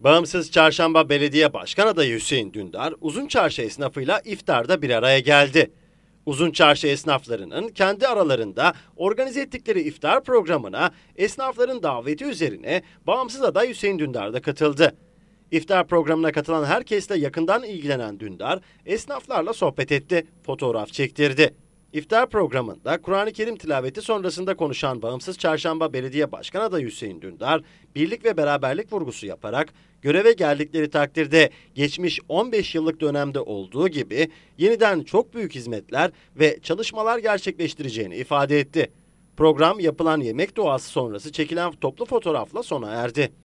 Bağımsız Çarşamba Belediye Başkan Adayı Hüseyin Dündar, Uzun Çarşı esnafıyla iftarda bir araya geldi. Uzun Çarşı esnaflarının kendi aralarında organize ettikleri iftar programına esnafların daveti üzerine bağımsız aday Hüseyin Dündar da katıldı. İftar programına katılan herkesle yakından ilgilenen Dündar, esnaflarla sohbet etti, fotoğraf çektirdi. İftar programında Kur'an-ı Kerim tilaveti sonrasında konuşan Bağımsız Çarşamba Belediye Başkanı Adayı Hüseyin Dündar, birlik ve beraberlik vurgusu yaparak göreve geldikleri takdirde geçmiş 15 yıllık dönemde olduğu gibi yeniden çok büyük hizmetler ve çalışmalar gerçekleştireceğini ifade etti. Program yapılan yemek duası sonrası çekilen toplu fotoğrafla sona erdi.